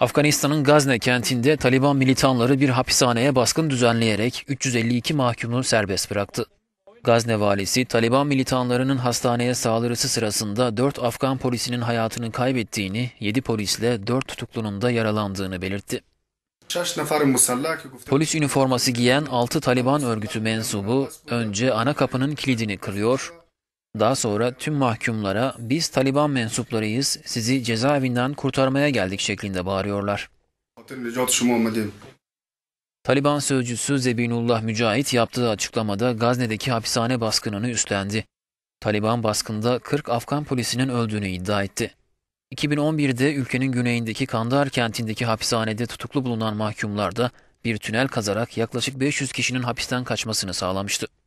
Afganistan'ın Gazne kentinde Taliban militanları bir hapishaneye baskın düzenleyerek 352 mahkumu serbest bıraktı. Gazne valisi Taliban militanlarının hastaneye saldırısı sırasında 4 Afgan polisinin hayatını kaybettiğini, 7 polisle 4 tutuklunun da yaralandığını belirtti. Polis üniforması giyen 6 Taliban örgütü mensubu önce ana kapının kilidini kırıyor, daha sonra tüm mahkumlara biz Taliban mensuplarıyız, sizi cezaevinden kurtarmaya geldik şeklinde bağırıyorlar. Taliban sözcüsü Zebinullah Mücahit yaptığı açıklamada Gazne'deki hapishane baskınını üstlendi. Taliban baskında 40 Afgan polisinin öldüğünü iddia etti. 2011'de ülkenin güneyindeki Kandahar kentindeki hapishanede tutuklu bulunan mahkumlar da bir tünel kazarak yaklaşık 500 kişinin hapisten kaçmasını sağlamıştı.